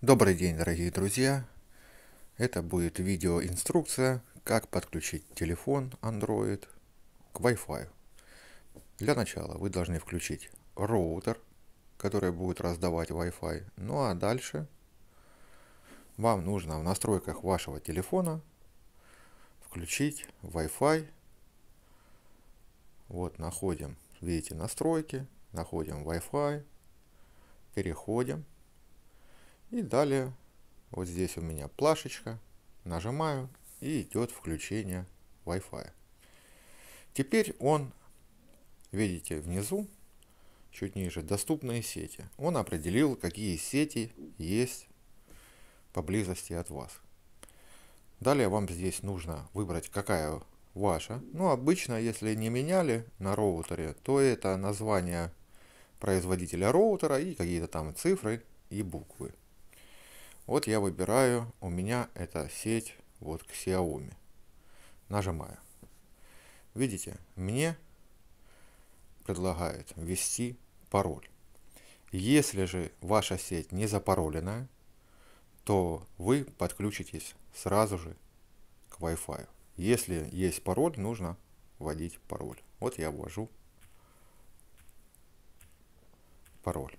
Добрый день, дорогие друзья! Это будет видеоинструкция, как подключить телефон Android к Wi-Fi. Для начала вы должны включить роутер, который будет раздавать Wi-Fi. Ну а дальше вам нужно в настройках вашего телефона включить Wi-Fi. Вот находим, видите, настройки, находим Wi-Fi, переходим – и далее вот здесь у меня плашечка, нажимаю и идет включение Wi-Fi. Теперь он, видите, внизу, чуть ниже, доступные сети. Он определил, какие сети есть поблизости от вас. Далее вам здесь нужно выбрать, какая ваша. Ну, обычно, если не меняли на роутере, то это название производителя роутера и какие-то там цифры и буквы. Вот я выбираю, у меня эта сеть вот к Xiaomi. Нажимаю. Видите, мне предлагает ввести пароль. Если же ваша сеть не запароленная, то вы подключитесь сразу же к Wi-Fi. Если есть пароль, нужно вводить пароль. Вот я ввожу пароль.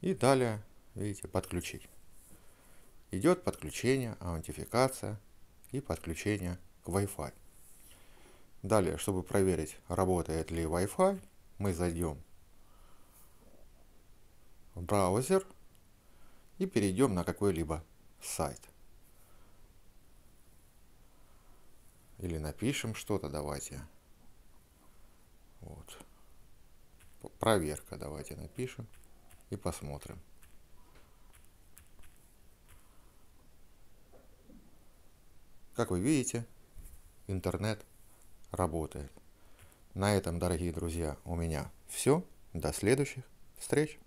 И далее видите, подключить. Идет подключение, аутентификация и подключение к Wi-Fi. Далее, чтобы проверить, работает ли Wi-Fi, мы зайдем в браузер и перейдем на какой-либо сайт. Или напишем что-то, давайте. Вот. Проверка, давайте напишем и посмотрим. Как вы видите, интернет работает. На этом, дорогие друзья, у меня все. До следующих встреч.